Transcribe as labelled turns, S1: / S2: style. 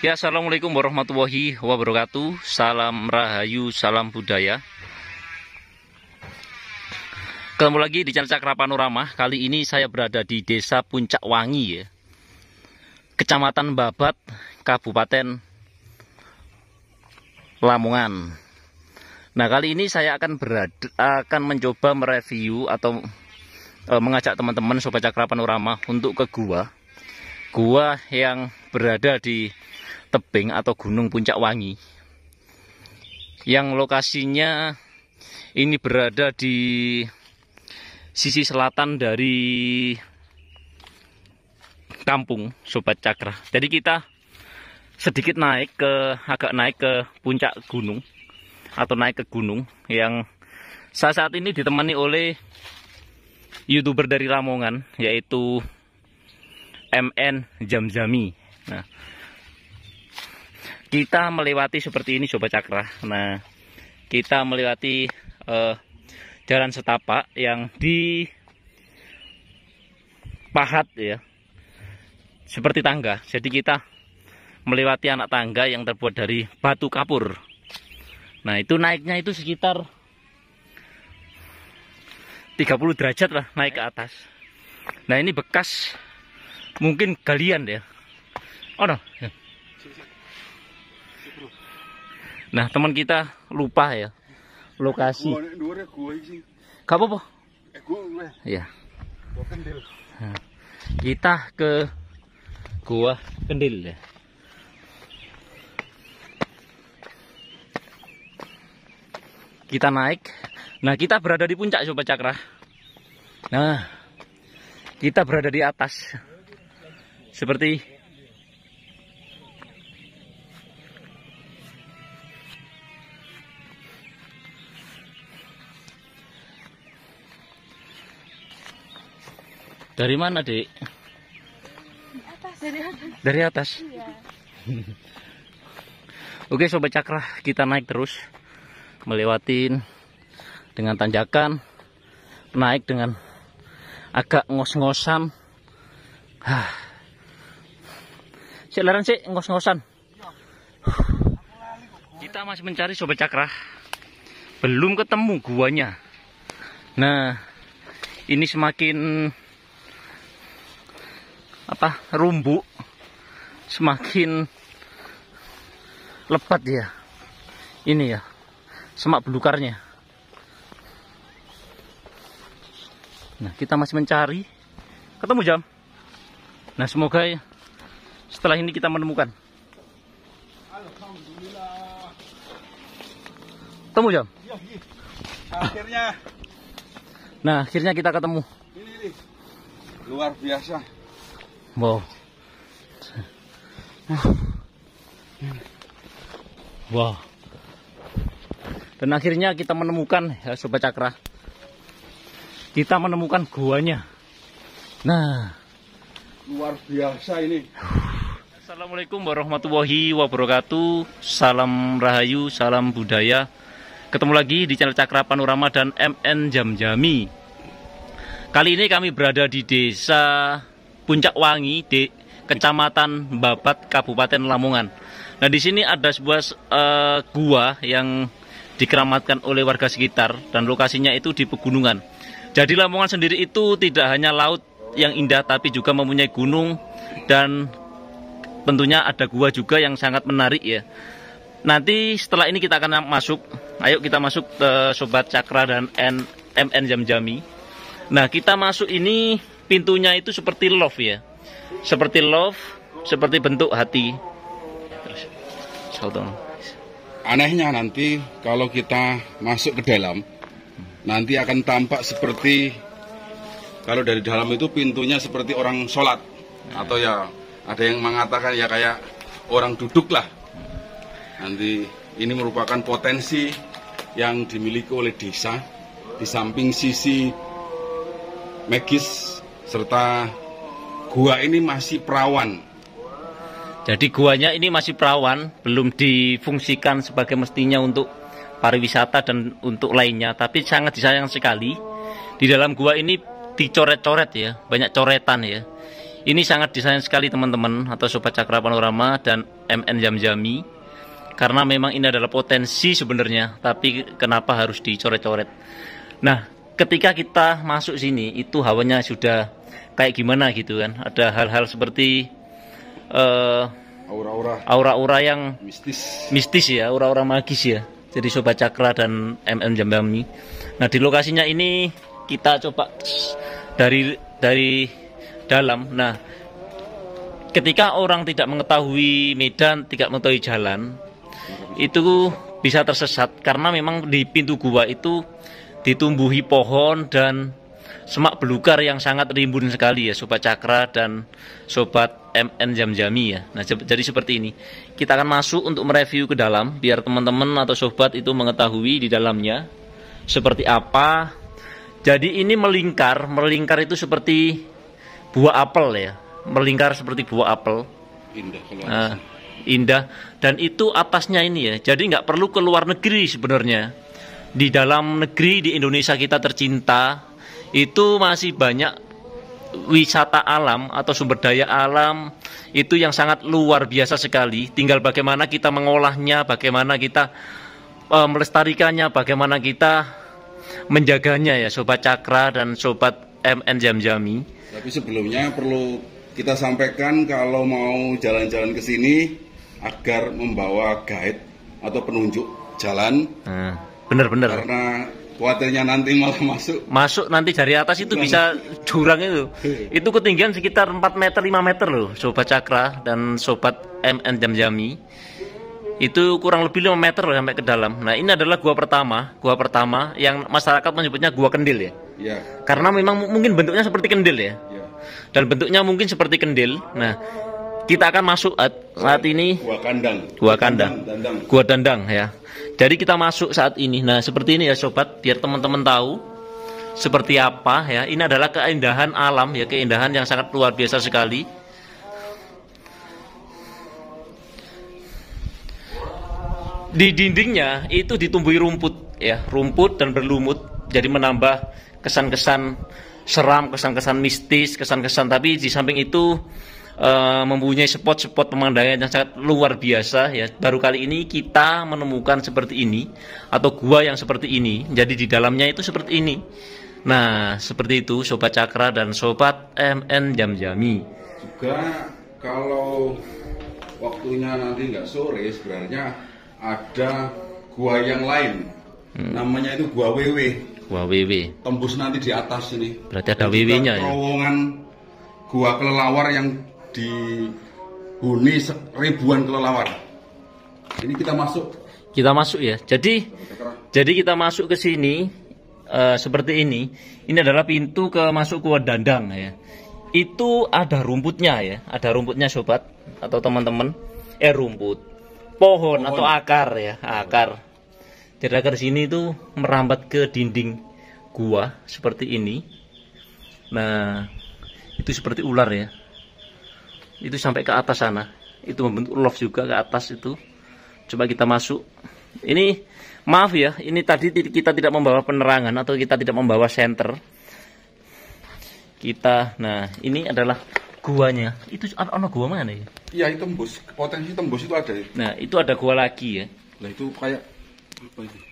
S1: Ya, Assalamualaikum warahmatullahi wabarakatuh. Salam Rahayu, salam budaya. Ketemu lagi di channel Cakra Panorama. Kali ini saya berada di Desa Puncak Wangi ya. Kecamatan Babat, Kabupaten Lamongan. Nah, kali ini saya akan berada akan mencoba mereview atau e, mengajak teman-teman sobat Cakra Panorama untuk ke gua. Gua yang berada di tebing atau gunung puncak wangi yang lokasinya ini berada di sisi selatan dari kampung Sobat Cakra jadi kita sedikit naik ke agak naik ke puncak gunung atau naik ke gunung yang saya saat ini ditemani oleh youtuber dari Lamongan yaitu MN Jamjami nah kita melewati seperti ini sobat cakra nah kita melewati uh, jalan setapak yang di pahat ya seperti tangga jadi kita melewati anak tangga yang terbuat dari batu kapur nah itu naiknya itu sekitar 30 derajat lah naik ke atas nah ini bekas mungkin galian ya oh no Nah teman kita lupa ya lokasi. Gak apa-apa. Ya. Kita ke gua kendil ya. Kita naik. Nah kita berada di puncak Sobat Cakra. Nah kita berada di atas. Seperti Dari mana, Dek?
S2: Dari atas. Dari atas. Iya.
S1: Oke, sobat cakra, kita naik terus melewatin dengan tanjakan, naik dengan agak ngos-ngosan. Hah. Cik sih ngos-ngosan. Kita masih mencari sobat cakra. Belum ketemu guanya. Nah, ini semakin apa rumbu semakin lebat ya ini ya semak belukarnya nah kita masih mencari ketemu jam nah semoga ya, setelah ini kita menemukan ketemu jam
S2: iya, iya. akhirnya
S1: nah akhirnya kita ketemu ini, ini.
S2: luar biasa Wow. Wow.
S1: Dan akhirnya kita menemukan ya Sobat Cakra. Kita menemukan guanya.
S2: Nah, luar biasa ini.
S1: Assalamualaikum warahmatullahi wabarakatuh. Salam rahayu, salam budaya. Ketemu lagi di channel Cakra Panorama dan MN Jamjami. Kali ini kami berada di desa Puncak Wangi di Kecamatan Babat, Kabupaten Lamongan. Nah, di sini ada sebuah uh, gua yang dikeramatkan oleh warga sekitar dan lokasinya itu di pegunungan. Jadi Lamongan sendiri itu tidak hanya laut yang indah tapi juga mempunyai gunung dan tentunya ada gua juga yang sangat menarik ya. Nanti setelah ini kita akan masuk. Ayo kita masuk ke Sobat Cakra dan MN Jam Nah, kita masuk ini pintunya itu seperti love ya. Seperti love,
S2: seperti bentuk hati. Anehnya nanti kalau kita masuk ke dalam, nanti akan tampak seperti kalau dari dalam itu pintunya seperti orang sholat atau ya ada yang mengatakan ya kayak orang duduk lah. Nanti ini merupakan potensi yang dimiliki oleh desa di samping sisi magis serta gua ini masih perawan.
S1: Jadi guanya ini masih perawan, belum difungsikan sebagai mestinya untuk pariwisata dan untuk lainnya, tapi sangat disayang sekali di dalam gua ini dicoret-coret ya, banyak coretan ya. Ini sangat disayang sekali teman-teman atau Sobat Cakra Panorama dan MN Jam karena memang ini adalah potensi sebenarnya, tapi kenapa harus dicoret-coret? Nah, ketika kita masuk sini itu hawanya sudah kayak gimana gitu kan ada hal-hal seperti eh, aura-aura uh, aura-aura yang mistis mistis ya aura-aura magis ya jadi sobat cakra dan MM Jambami nah di lokasinya ini kita coba dari dari dalam nah ketika orang tidak mengetahui medan tidak mengetahui jalan itu bisa tersesat karena memang di pintu gua itu ditumbuhi pohon dan semak belukar yang sangat rimbun sekali ya sobat cakra dan sobat MN jam jami ya nah jadi seperti ini kita akan masuk untuk mereview ke dalam biar teman-teman atau sobat itu mengetahui di dalamnya seperti apa jadi ini melingkar melingkar itu seperti buah apel ya melingkar seperti buah apel indah nah, indah dan itu atasnya ini ya jadi nggak perlu ke luar negeri sebenarnya di dalam negeri di Indonesia kita tercinta itu masih banyak wisata alam atau sumber daya alam itu yang sangat luar biasa sekali. Tinggal bagaimana kita mengolahnya, bagaimana kita e, melestarikannya, bagaimana kita menjaganya ya sobat Cakra dan sobat MN Jam Jami.
S2: Tapi sebelumnya perlu kita sampaikan kalau mau jalan-jalan ke sini agar membawa guide atau penunjuk jalan.
S1: Bener nah, benar-benar.
S2: Karena kuatnya nanti malah masuk
S1: masuk nanti dari atas itu iya. bisa jurang itu iya. itu ketinggian sekitar 4 meter 5 meter loh sobat cakra dan sobat MN jam jami itu kurang lebih 5 meter loh sampai ke dalam nah ini adalah gua pertama gua pertama yang masyarakat menyebutnya gua kendil ya, ya. karena memang mungkin bentuknya seperti kendil ya, ya. dan bentuknya mungkin seperti kendil nah kita akan masuk saat ini gua kandang gua kandang gua dandang ya dari kita masuk saat ini. Nah, seperti ini ya sobat, biar teman-teman tahu seperti apa ya. Ini adalah keindahan alam ya, keindahan yang sangat luar biasa sekali. Di dindingnya itu ditumbuhi rumput ya, rumput dan berlumut. Jadi menambah kesan-kesan seram, kesan-kesan mistis, kesan-kesan tapi di samping itu uh, mempunyai spot-spot pemandangan yang sangat luar biasa ya. Baru kali ini kita menemukan seperti ini atau gua yang seperti ini. Jadi di dalamnya itu seperti ini. Nah, seperti itu sobat Cakra dan sobat MN Jam Jami.
S2: Juga kalau waktunya nanti nggak sore sebenarnya ada gua yang lain. Hmm. Namanya itu gua WW.
S1: Gua WW.
S2: Tembus nanti di atas ini.
S1: Berarti ada WW-nya ya.
S2: Terowongan gua kelelawar yang dihuni ribuan kelelawar. Ini kita masuk. Kita
S1: masuk ya. Jadi jadi kita masuk ke sini uh, seperti ini. Ini adalah pintu ke masuk gua dandang ya. Itu ada rumputnya ya, ada rumputnya sobat atau teman-teman. Eh rumput, pohon, pohon atau akar ya, akar. jadi akar sini itu merambat ke dinding gua seperti ini. Nah, itu seperti ular ya itu sampai ke atas sana itu membentuk love juga ke atas itu coba kita masuk ini maaf ya ini tadi kita tidak membawa penerangan atau kita tidak membawa center kita nah ini adalah guanya itu ada gua mana ya
S2: iya itu tembus potensi tembus itu ada ya?
S1: nah itu ada gua lagi ya nah itu kayak apa itu